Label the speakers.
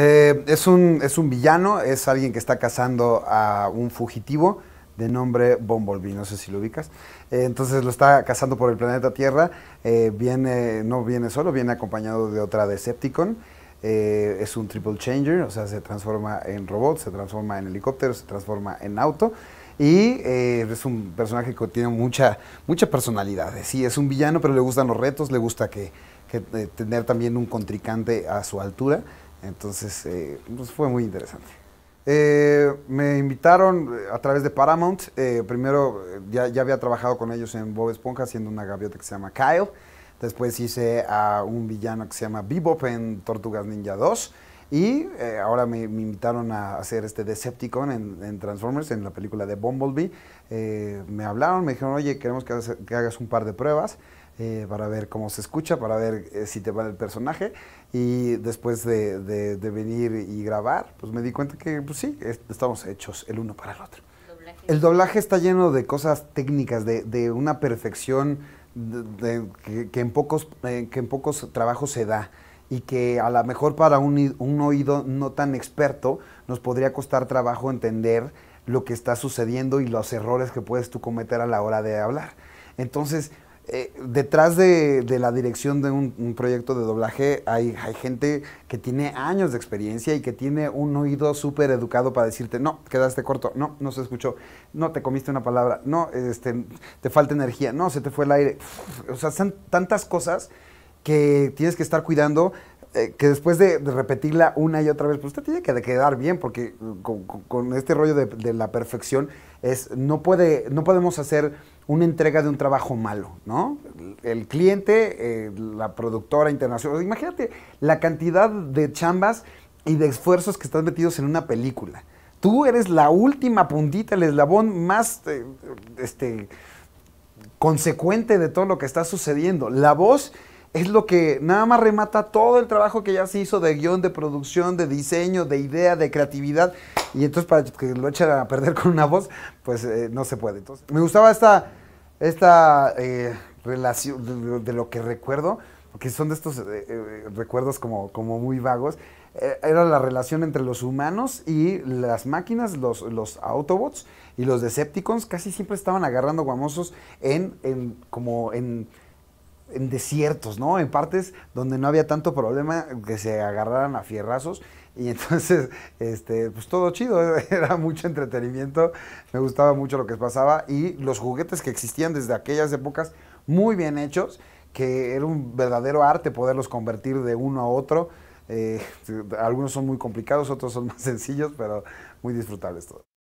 Speaker 1: Eh, es, un, es un villano, es alguien que está cazando a un fugitivo de nombre Bumblebee, no sé si lo ubicas. Eh, entonces lo está cazando por el planeta Tierra, eh, viene, no viene solo, viene acompañado de otra Decepticon. es un triple changer, o sea, se transforma en robot, se transforma en helicóptero, se transforma en auto. Y es un personaje que tiene mucha, mucha personalidad. Sí, es un villano, pero le gustan los retos, le gusta que, tener también un contrincante a su altura. Entonces, eh, pues, fue muy interesante. Eh, me invitaron eh, a través de Paramount. Eh, primero, ya, ya, había trabajado con ellos en Bob Esponja haciendo una gaviota que se llama Kyle. Después hice a un villano que se llama Bebop en Tortugas Ninja 2. Y ahora me, invitaron a hacer este Decepticon en, Transformers, en la película de Bumblebee. me hablaron, me dijeron, oye, queremos que hagas, un par de pruebas. Eh, para ver cómo se escucha, para ver eh, si te va el personaje. Y después de, venir y grabar, pues me di cuenta que pues sí, estamos hechos el uno para el otro. El doblaje está lleno de cosas técnicas, de, una perfección que, en pocos, eh, que en pocos trabajos se da y que a lo mejor para un, oído no tan experto nos podría costar trabajo entender lo que está sucediendo y los errores que puedes tú cometer a la hora de hablar. Entonces, eh, detrás de, la dirección de un, proyecto de doblaje hay, gente que tiene años de experiencia y que tiene un oído súper educado para decirte, no, quedaste corto, no, no se escuchó, no, te comiste una palabra, no, este, te falta energía, no, se te fue el aire. o sea, son tantas cosas que tienes que estar cuidando eh, que después de, repetirla una y otra vez, pues usted tiene que quedar bien, porque eh, con, este rollo de, la perfección es no puede, no podemos hacer una entrega de un trabajo malo, ¿no? El cliente, eh, la productora internacional, imagínate la cantidad de chambas y de esfuerzos que están metidos en una película. Tú eres la última puntita, el eslabón más este, consecuente de todo lo que está sucediendo. La voz es lo que nada más remata todo el trabajo que ya se hizo de guión, de producción, de diseño, de idea, de creatividad. Y entonces para que lo echen a perder con una voz, pues eh, no se puede. me gustaba esta, esta eh, relación de, lo que recuerdo, que son de estos eh, recuerdos como, como muy vagos. Era la relación entre los humanos y las máquinas, los, los Autobots y los Decepticons. Casi siempre estaban agarrando guamosos en, en como en en desiertos, ¿no? En partes donde no había tanto problema que se agarraran a fierrazos. Y entonces, este, pues todo chido, era mucho entretenimiento, me gustaba mucho lo que pasaba y los juguetes que existían desde aquellas épocas, muy bien hechos, que era un verdadero arte poderlos convertir de uno a otro. Eh, algunos son muy complicados, otros son más sencillos, pero muy disfrutables todos.